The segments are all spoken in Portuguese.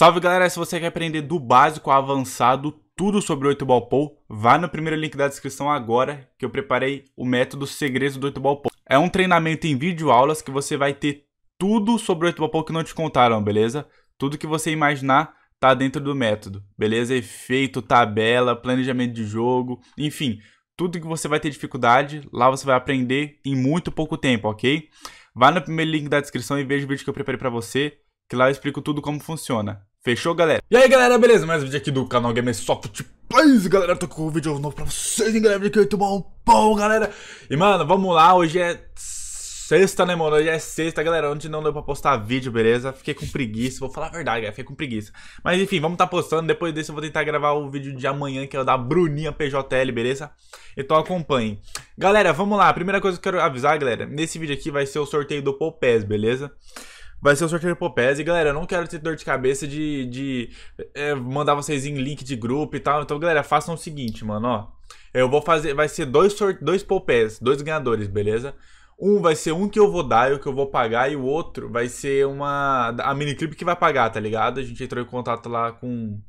Salve galera, se você quer aprender do básico ao avançado tudo sobre o 8 Pool, vá no primeiro link da descrição agora que eu preparei o método segredo do 8 Pool. É um treinamento em vídeo aulas que você vai ter tudo sobre o 8 Pool que não te contaram, beleza? Tudo que você imaginar tá dentro do método, beleza? Efeito, tabela, planejamento de jogo, enfim, tudo que você vai ter dificuldade, lá você vai aprender em muito pouco tempo, ok? Vá no primeiro link da descrição e veja o vídeo que eu preparei para você que lá eu explico tudo como funciona. Fechou, galera? E aí, galera, beleza? Mais um vídeo aqui do canal Soft Plays, galera. Tô com um vídeo novo pra vocês, hein, galera? Que muito bom, bom, galera. E, mano, vamos lá. Hoje é sexta, né, mano? Hoje é sexta, galera. Ontem não deu pra postar vídeo, beleza? Fiquei com preguiça. Vou falar a verdade, galera. Fiquei com preguiça. Mas, enfim, vamos tá postando. Depois desse eu vou tentar gravar o vídeo de amanhã, que é o da Bruninha PJL, beleza? Então acompanhem. Galera, vamos lá. Primeira coisa que eu quero avisar, galera. Nesse vídeo aqui vai ser o sorteio do Popés, beleza? Beleza? vai ser o sorteio do e Galera, eu não quero ter dor de cabeça de, de é, mandar vocês em link de grupo e tal. Então, galera, façam o seguinte, mano, ó. Eu vou fazer, vai ser dois sorte, dois Popés, dois ganhadores, beleza? Um vai ser um que eu vou dar e o que eu vou pagar, e o outro vai ser uma. A miniclip que vai pagar, tá ligado? A gente entrou em contato lá com.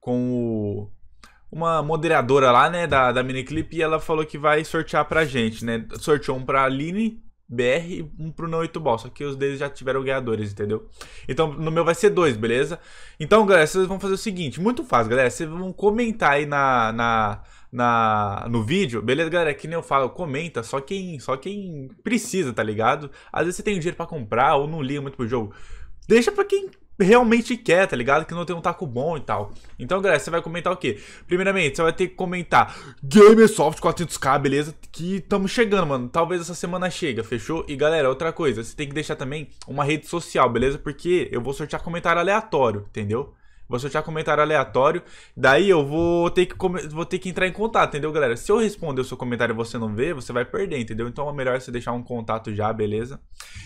com o. Uma moderadora lá, né, da, da miniclip, e ela falou que vai sortear pra gente, né? Sorteou um pra Aline, BR e um pro não 8 ball, só que os deles já tiveram ganhadores, entendeu? Então no meu vai ser dois, beleza? Então, galera, vocês vão fazer o seguinte, muito fácil, galera, vocês vão comentar aí na, na, na no vídeo, beleza, galera? É que nem eu falo, comenta, só quem, só quem precisa, tá ligado? Às vezes você tem dinheiro para comprar ou não liga muito pro jogo. Deixa para quem realmente quer, tá ligado? Que não tem um taco bom e tal. Então, galera, você vai comentar o quê? Primeiramente, você vai ter que comentar Gamersoft 400k, beleza? Que estamos chegando, mano. Talvez essa semana chega, fechou? E, galera, outra coisa, você tem que deixar também uma rede social, beleza? Porque eu vou sortear comentário aleatório, entendeu? Vou sortear comentário aleatório. Daí eu vou ter que, vou ter que entrar em contato, entendeu, galera? Se eu responder o seu comentário e você não vê, você vai perder, entendeu? Então é melhor você deixar um contato já, beleza?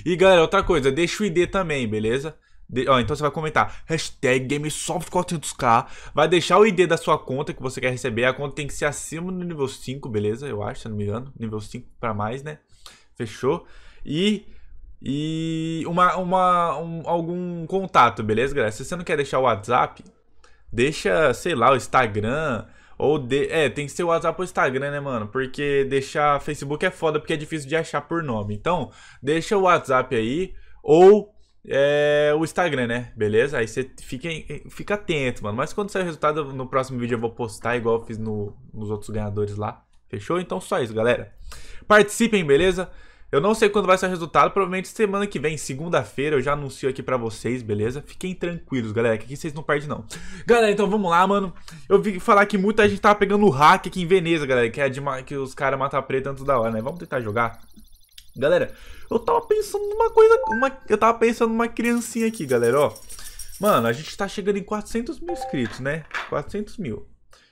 E, galera, outra coisa, deixa o ID também, beleza? De, ó, então você vai comentar hashtag GameSoft400k, vai deixar o ID da sua conta que você quer receber. A conta tem que ser acima do nível 5, beleza? Eu acho, se não me engano. Nível 5 para mais, né? Fechou? E e uma, uma, um, algum contato, beleza, galera? Se você não quer deixar o WhatsApp, deixa, sei lá, o Instagram. Ou de... É, tem que ser o WhatsApp ou Instagram, né, mano? Porque deixar Facebook é foda porque é difícil de achar por nome. Então, deixa o WhatsApp aí. Ou é, o Instagram, né? Beleza? Aí você fica, fica atento, mano. Mas quando sair o resultado, no próximo vídeo eu vou postar igual eu fiz no, nos outros ganhadores lá. Fechou? Então só isso, galera. Participem, beleza? Eu não sei quando vai ser o resultado, provavelmente semana que vem, segunda-feira, eu já anuncio aqui pra vocês, beleza? Fiquem tranquilos, galera, que aqui vocês não perdem não. Galera, então vamos lá, mano. Eu vi falar que muita gente tava pegando o hack aqui em Veneza, galera, que é de que os caras matam preto antes da hora, né? Vamos tentar jogar. Galera, eu tava pensando numa coisa. Uma, eu tava pensando numa criancinha aqui, galera, ó. Mano, a gente tá chegando em 400 mil inscritos, né? 400 mil.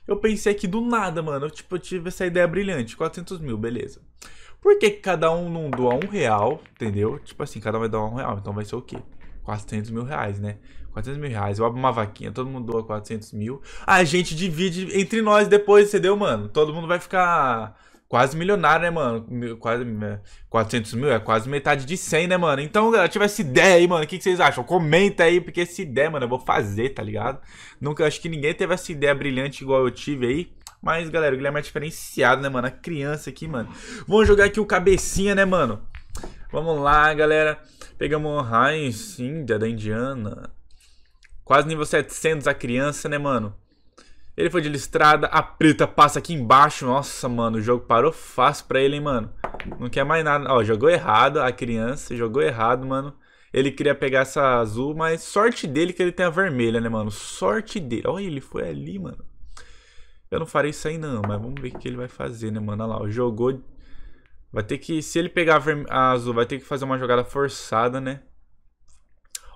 Eu pensei aqui do nada, mano. Eu, tipo, eu tive essa ideia brilhante. 400 mil, beleza. Por que, cada um não doa um real, entendeu? Tipo assim, cada um vai doar um real. Então vai ser o quê? 400 mil reais, né? 400 mil reais. Eu abro uma vaquinha, todo mundo doa 400 mil. A gente divide entre nós depois, entendeu, mano? Todo mundo vai ficar quase milionário, né, mano? Quase 400 é, mil é quase metade de 100, né, mano? Então, galera, tive essa ideia aí, mano. O que, que, vocês acham? Comenta aí, porque essa ideia, mano, eu vou fazer, tá ligado? Nunca, acho que ninguém teve essa ideia brilhante igual eu tive aí. Mas, galera, o Guilherme é diferenciado, né, mano? A criança aqui, mano. Vamos jogar aqui o cabecinha, né, mano? Vamos lá, galera. Pegamos o Heinz, Índia, da Indiana. Quase nível 700 a criança, né, mano? Ele foi de listrada, a preta passa aqui embaixo. Nossa, mano, o jogo parou fácil pra ele, hein, mano. Não quer mais nada. Ó, jogou errado a criança, jogou errado, mano. Ele queria pegar essa azul, mas sorte dele que ele tem a vermelha, né, mano? Sorte dele. Olha, ele foi ali, mano. Eu não farei isso aí, não, mas vamos ver o que ele vai fazer, né, mano? Olha lá, ó, jogou... Vai ter que... Se ele pegar a, a azul, vai ter que fazer uma jogada forçada, né?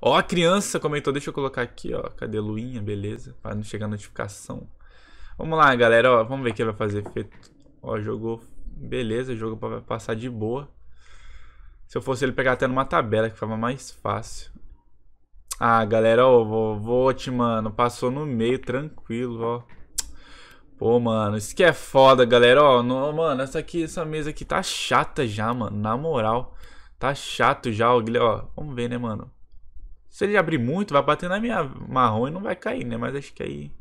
Ó, a criança comentou, deixa eu colocar aqui, ó. Cadê a luinha? Beleza. Pra não chegar a notificação. Vamos lá, galera. Ó, vamos ver o que vai fazer efeito. Ó, jogou. Beleza, jogo pra passar de boa. Se eu fosse ele pegar até numa tabela, que ficava mais fácil. Ah, galera, ó, vou, vou te, mano. Passou no meio, tranquilo, ó. Pô, mano, isso que é foda, galera. Ó, mano, essa aqui, essa mesa aqui tá chata já, mano. Na moral, tá chato já, ó. ó vamos ver, né, mano. Se ele abrir muito, vai bater na minha marrom e não vai cair, né? Mas acho que aí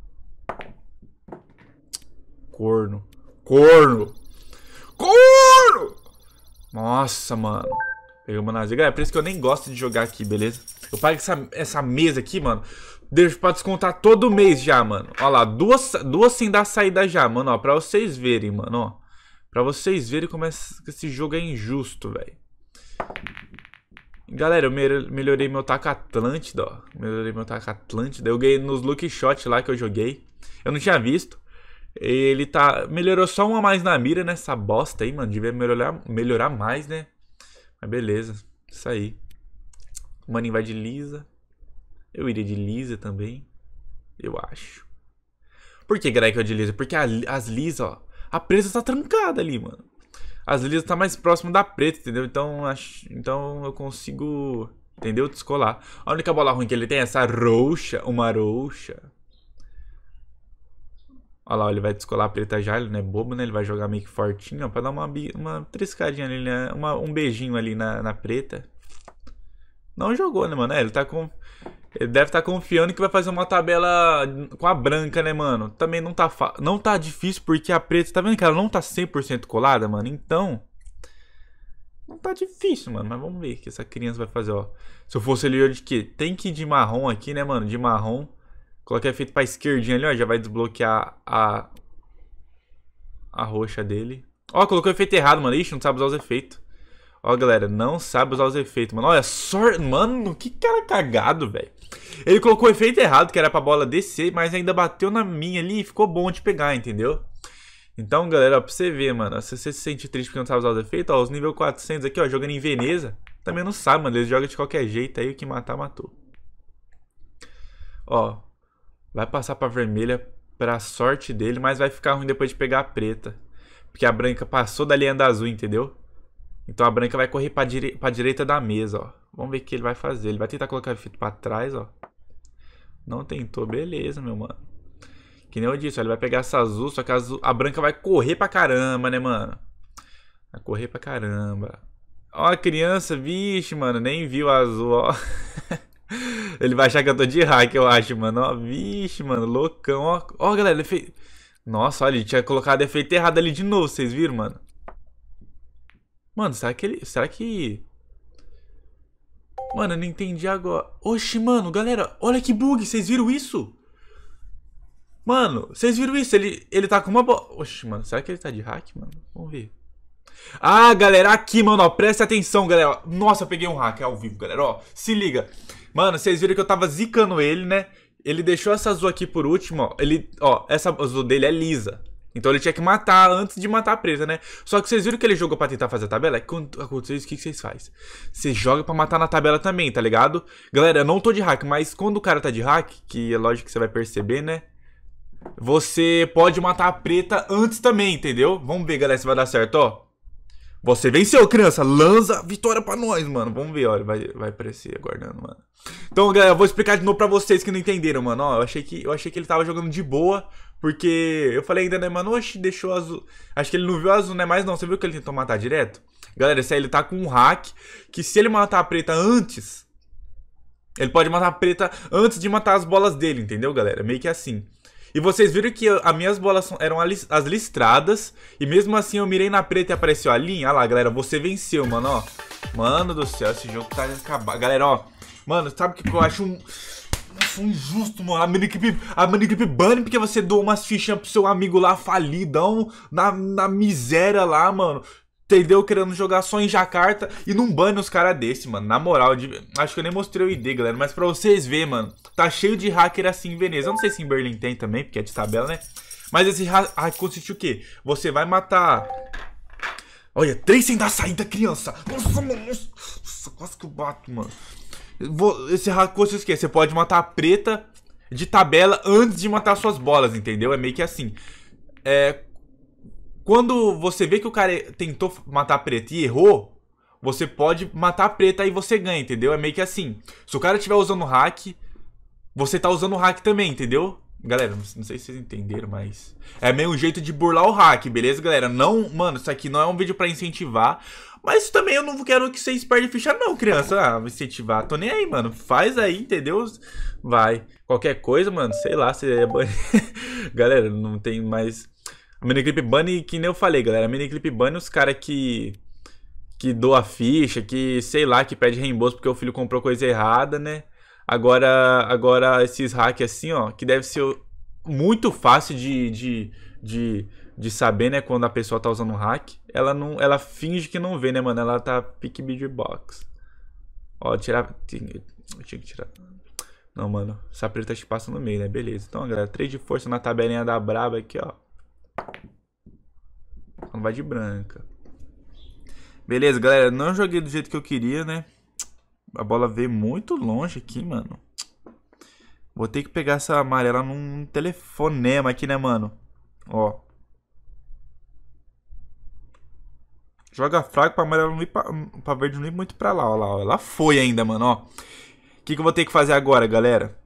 Corno. Corno! Corno! Nossa, mano. Pegamos na zica. É por isso que eu nem gosto de jogar aqui, beleza? Eu pago essa, essa mesa aqui, mano. Deixo pra descontar todo mês já, mano. Ó lá, duas, duas sem dar saída já, mano. Ó, pra vocês verem, mano, ó. Pra vocês verem como é, esse jogo é injusto, velho. Galera, eu me melhorei meu taco Atlântida, ó. Melhorei meu taco Atlântida. Eu ganhei nos Lucky Shot lá que eu joguei. Eu não tinha visto. Ele tá. Melhorou só uma mais na mira nessa né? bosta aí, mano. Devia melhorar, melhorar mais, né? Mas beleza. Isso aí. O Maninho vai de Lisa. Eu iria de Lisa também. Eu acho. Por que, Greg, é de Lisa? Porque a, as Lisa, ó. A preta tá trancada ali, mano. As Lisa tá mais próximo da preta, entendeu? Então, acho, então eu consigo. Entendeu? Descolar. A única bola ruim que ele tem é essa roxa, uma roxa. Olha lá, ele vai descolar a preta já, ele não é bobo, né? Ele vai jogar meio que fortinho, ó, pra dar uma, uma triscadinha ali, né? Uma, um beijinho ali na, na preta. Não jogou, né, mano? É, ele tá com... Ele deve estar tá confiando que vai fazer uma tabela com a branca, né, mano? Também não tá, fa... não tá difícil porque a preta, tá vendo que ela não tá 100% colada, mano? Então, não tá difícil, mano. Mas vamos ver o que essa criança vai fazer, ó. Se eu fosse ele, eu de quê? Tem que ir de marrom aqui, né, mano? De marrom. Coloquei efeito pra esquerdinha ali, ó. Já vai desbloquear a. A roxa dele. Ó, colocou efeito errado, mano. Ixi, não sabe usar os efeitos. Ó, galera, não sabe usar os efeitos, mano. Olha, sorte. Mano, que cara cagado, velho. Ele colocou o efeito errado, que era pra bola descer, mas ainda bateu na minha ali e ficou bom de pegar, entendeu? Então, galera, ó, pra você ver, mano, se você se sente triste porque não sabe usar os efeitos, ó, os nível 400 aqui, ó, jogando em Veneza, também não sabe, mano, eles jogam de qualquer jeito aí, o que matar, matou. Ó, Vai passar para vermelha para sorte dele, mas vai ficar ruim depois de pegar a preta. Porque a branca passou da linha da azul, entendeu? Então a branca vai correr para dire... direita da mesa, ó. Vamos ver o que ele vai fazer. Ele vai tentar colocar o fito para trás, ó. Não tentou, beleza, meu mano. Que nem eu disse, ó, ele vai pegar essa azul, só que a, azul... a branca vai correr pra caramba, né, mano? Vai correr pra caramba. Ó a criança, vixe, mano, nem viu a azul, ó. Ele vai achar que eu tô de hack, eu acho, mano. Ó, vixe, mano, loucão. Ó, ó galera, ele fez... Nossa, olha, ele tinha colocado efeito errado ali de novo, vocês viram, mano? Mano, será que ele... Será que... Mano, eu não entendi agora. Oxi, mano, galera, olha que bug, vocês viram isso? Mano, vocês viram isso? Ele, ele tá com uma bola... Oxi, mano, será que ele tá de hack, mano? Vamos ver. Ah, galera, aqui, mano, ó, presta atenção, galera. Nossa, peguei um hack ao vivo, galera, ó. Se liga. Mano, vocês viram que eu tava zicando ele, né? Ele deixou essa azul aqui por último, ó. Ele, ó, essa azul dele é lisa. Então ele tinha que matar antes de matar a presa, né? Só que vocês viram que ele jogou pra tentar fazer a tabela? É quando aconteceu isso, o que, que vocês fazem? Você joga pra matar na tabela também, tá ligado? Galera, eu não tô de hack, mas quando o cara tá de hack, que é lógico que você vai perceber, né? Você pode matar a preta antes também, entendeu? Vamos ver, galera, se vai dar certo, ó. Você venceu, criança. Lanza, vitória pra nós, mano. Vamos ver, olha. Vai, vai aparecer aguardando, mano. Então, galera, eu vou explicar de novo pra vocês que não entenderam, mano. Ó, eu achei que, eu achei que ele tava jogando de boa. Porque eu falei ainda, né, mano? Oxi, deixou azul. Acho que ele não viu azul, né? Mas não, você viu que ele tentou matar direto? Galera, esse aí ele tá com um hack. Que se ele matar a preta antes. Ele pode matar a preta antes de matar as bolas dele, entendeu, galera? Meio que assim. E vocês viram que as minhas bolas eram as listradas. E mesmo assim eu mirei na preta e apareceu a linha. Olha lá, galera, você venceu, mano, ó. Mano do céu, esse jogo tá acabado. Galera, ó. Mano, sabe o que eu acho um... Nossa, um injusto, mano. A Miniclip, a Miniclip bane porque você doou umas fichas pro seu amigo lá falidão, na, na miséria lá, mano entendeu? Querendo jogar só em Jacarta e não banho os caras desse, mano. Na moral, de... acho que eu nem mostrei o ID, galera. Mas pra vocês verem, mano, tá cheio de hacker assim em Veneza. Eu não sei se em Berlim tem também, porque é de tabela, né? Mas esse hacker consiste o quê? Você vai matar... Olha, três sem dar saída, criança. Nossa, mano. Nossa, quase que eu bato, mano. Esse hacker consiste o quê? Você pode matar a preta de tabela antes de matar suas bolas, entendeu? É meio que assim. É, quando você vê que o cara tentou matar a preta e errou, você pode matar a preta e você ganha, entendeu? É meio que assim. Se o cara estiver usando hack, você tá usando hack também, entendeu? Galera, não sei se vocês entenderam, mas. É meio um jeito de burlar o hack, beleza, galera? Não, mano, isso aqui não é um vídeo para incentivar. Mas também eu não quero que vocês perdem ficha, não, criança. Ah, incentivar. Tô nem aí, mano. Faz aí, entendeu? Vai. Qualquer coisa, mano, sei lá, se é. galera, não tem mais. A clip Bunny, que nem eu falei, galera. A clip Bunny, os caras que. que doa ficha, que sei lá, que pede reembolso porque o filho comprou coisa errada, né? Agora, agora esses hacks assim, ó, que deve ser muito fácil de, de, de, de saber, né? Quando a pessoa tá usando um hack. Ela não, ela finge que não vê, né, mano? Ela tá pick box. Ó, tirar. tinha que tirar. Não, mano. Essa preta te passa no meio, né? Beleza. Então, galera, 3 de força na tabelinha da braba aqui, ó. Não vai de branca. Beleza, galera. Não joguei do jeito que eu queria, né? A bola veio muito longe aqui, mano. Vou ter que pegar essa amarela num telefonema aqui, né, mano? Ó. Joga fraco pra amarela não ir pra, pra verde não ir muito pra lá, ó lá, ó. Ela foi ainda, mano, ó. O que, que eu vou ter que fazer agora, galera?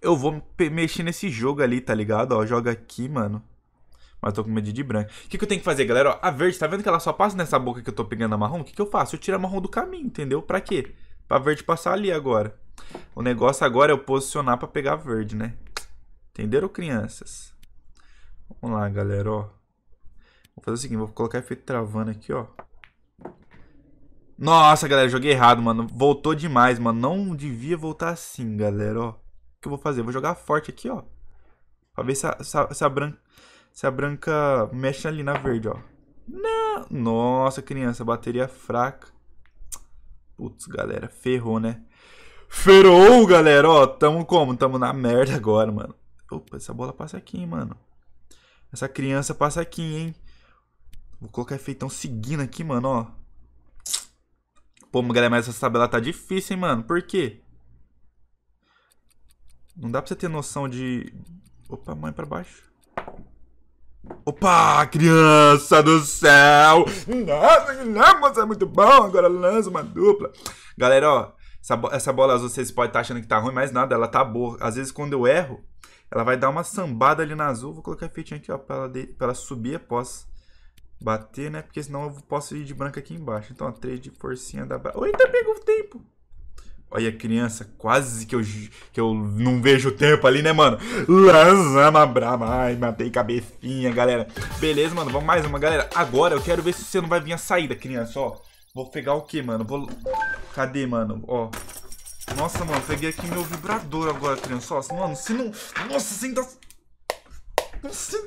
Eu vou mexer nesse jogo ali, tá ligado? Ó, joga aqui, mano. Mas tô com medo de branco. O que, que eu tenho que fazer, galera? Ó, a verde, tá vendo que ela só passa nessa boca que eu tô pegando a marrom? O que, que eu faço? Eu tiro a marrom do caminho, entendeu? Pra quê? Pra verde passar ali agora. O negócio agora é eu posicionar pra pegar a verde, né? Entenderam, crianças? Vamos lá, galera, ó. Vou fazer o seguinte, vou colocar efeito travando aqui, ó. Nossa, galera, joguei errado, mano. Voltou demais, mano. Não devia voltar assim, galera, ó. O que eu vou fazer? Eu vou jogar forte aqui, ó. Pra ver se a, se a, se a branca se a branca mexe ali na verde, ó. Não. Nossa, criança, bateria fraca. Putz, galera, ferrou, né? Ferrou, galera, ó. Tamo como? Tamo na merda agora, mano. Opa, essa bola passa aqui, hein, mano. Essa criança passa aqui, hein. Vou colocar efeitão seguindo aqui, mano, ó. Pô, galera, mas essa tabela tá difícil, hein, mano. Por quê? Não dá pra você ter noção de... Opa, mãe pra baixo. Opa, criança do céu! Nossa, Guilherme, é muito bom! Agora lança uma dupla. Galera, ó, essa, essa bola azul vocês podem estar tá achando que tá ruim, mas nada, ela tá boa. Às vezes quando eu erro, ela vai dar uma sambada ali na azul. Vou colocar a fitinha aqui, ó, pra ela, de, pra ela subir após bater, né? Porque senão eu posso ir de branca aqui embaixo. Então, ó, 3 de forcinha da... Oi, ainda pegou o tempo! Olha a criança, quase que eu, que eu não vejo o tempo ali, né, mano? Lanzama brama. Ai, matei cabecinha, galera. Beleza, mano, vamos mais uma, galera. Agora eu quero ver se você não vai vir a saída, criança, ó. Vou pegar o quê, mano? Vou... Cadê, mano? Ó. Nossa, mano, peguei aqui meu vibrador agora, criança. Ó, mano, se não... Nossa, sem dar... Nossa,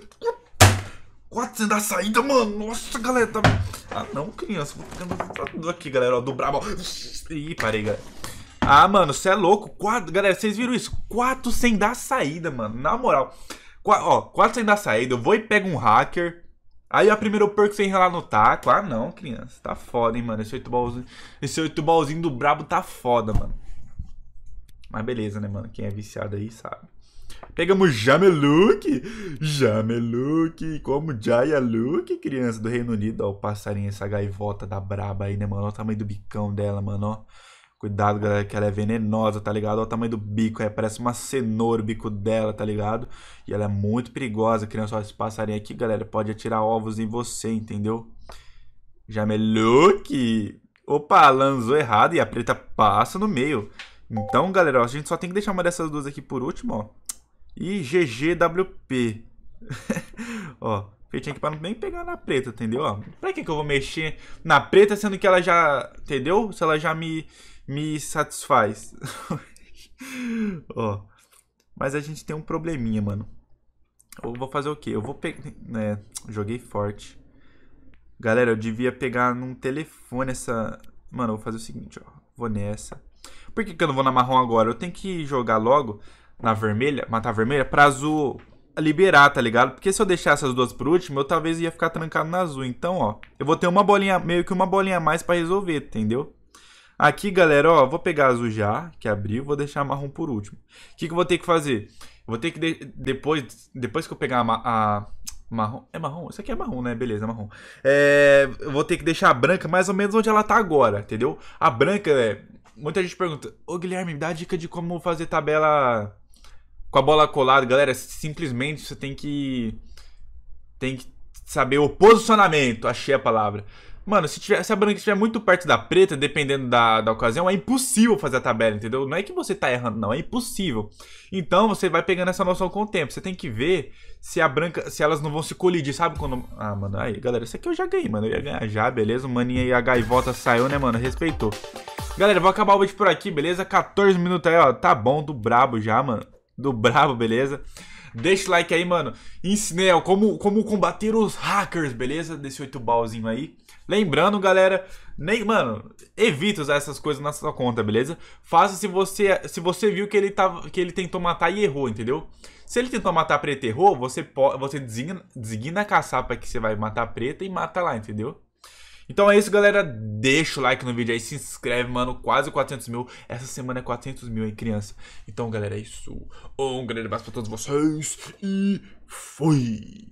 quatro sem dar saída, mano. Nossa, galera, tá... Ah, não, criança. Vou pegar meu vibrador aqui, galera, ó. Do brabo. Ih, parei, galera. Ah, mano, você é louco. Quatro, galera, vocês viram isso? Quatro sem dar saída, mano. Na moral. ó, quatro sem dar saída. Eu vou e pego um hacker. Aí a primeiro perk sem ralar no taco. Ah, não, criança. Tá foda, hein, mano. Esse oito balzinho, esse oito do brabo tá foda, mano. Mas beleza, né, mano? Quem é viciado aí sabe. Pegamos Jameluk. Jameluk. Como Jaya Luke, criança do Reino Unido. Ó, o passarinho, essa gaivota da braba aí, né, mano? Olha o tamanho do bicão dela, mano. Ó. Cuidado, galera, que ela é venenosa, tá ligado? Olha o tamanho do bico, é, parece uma cenoura o bico dela, tá ligado? E ela é muito perigosa, criança. Olha esse passarinho aqui, galera, pode atirar ovos em você, entendeu? Já Que Opa, lançou errado e a preta passa no meio. Então, galera, ó, a gente só tem que deixar uma dessas duas aqui por último, ó. E GGWP. ó, feitinha aqui pra não nem pegar na preta, entendeu? Ó, pra que, que eu vou mexer na preta, sendo que ela já, entendeu? Se ela já me, me satisfaz. ó, mas a gente tem um probleminha, mano. Eu vou fazer o quê? Eu vou pegar... né joguei forte. Galera, eu devia pegar num telefone essa... Mano, eu vou fazer o seguinte, ó. Vou nessa. Por que, que eu não vou na marrom agora? Eu tenho que jogar logo na vermelha, matar a vermelha, pra azul liberar, tá ligado? Porque se eu deixar essas duas por último, eu talvez ia ficar trancado na azul. Então, ó, eu vou ter uma bolinha, meio que uma bolinha a mais pra resolver, entendeu? Aqui, galera, ó, vou pegar azul já, que abriu, vou deixar marrom por último. O que, que eu vou ter que fazer? Eu vou ter que, de depois, depois que eu pegar a, a marrom. É marrom? Isso aqui é marrom, né? Beleza, é marrom. É, eu vou ter que deixar a branca mais ou menos onde ela tá agora, entendeu? A branca, é, muita gente pergunta, ô Guilherme, me dá dica de como fazer tabela com a bola colada, galera, simplesmente você tem que tem que saber o posicionamento, achei a palavra. Mano, se, tiver, se a branca estiver muito perto da preta, dependendo da, da ocasião, é impossível fazer a tabela, entendeu? Não é que você tá errando, não, é impossível. Então você vai pegando essa noção com o tempo. Você tem que ver se a branca, se elas não vão se colidir, sabe quando. Ah, mano, aí, galera, isso aqui eu já ganhei, mano. Eu ia ganhar já, beleza? O maninho aí, a gaivota saiu, né, mano? Respeitou. Galera, vou acabar o vídeo por aqui, beleza? 14 minutos aí, ó. Tá bom do brabo já, mano do brabo, beleza? Deixa o like aí, mano. Ensinei ó, né, como, como combater os hackers, beleza? Desse oito balzinho aí. Lembrando, galera, nem, mano, evita usar essas coisas na sua conta, beleza? Faça se você se você viu que ele tava tá, que ele tentou matar e errou, entendeu? Se ele tentou matar preta e errou, você você designa, designa a caçapa que você vai matar preta e mata lá, entendeu? Então é isso, galera. Deixa o like no vídeo aí, se inscreve, mano. Quase 400 mil. Essa semana é 400 mil, hein, criança? Então, galera, é isso. Um grande abraço pra todos vocês e fui!